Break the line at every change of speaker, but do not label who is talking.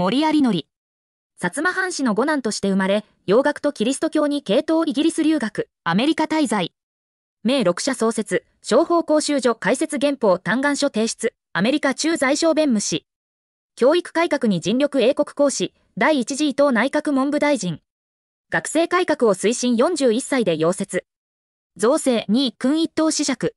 森有則。薩摩藩士の五男として生まれ、洋楽とキリスト教に系統イギリス留学、アメリカ滞在。名6社創設、商法講習所開設原法嘆願書提出、アメリカ駐在省弁務士。教育改革に尽力英国講師、第一次伊藤内閣文部大臣。学生改革を推進41歳で溶接。造成2位君一等子爵。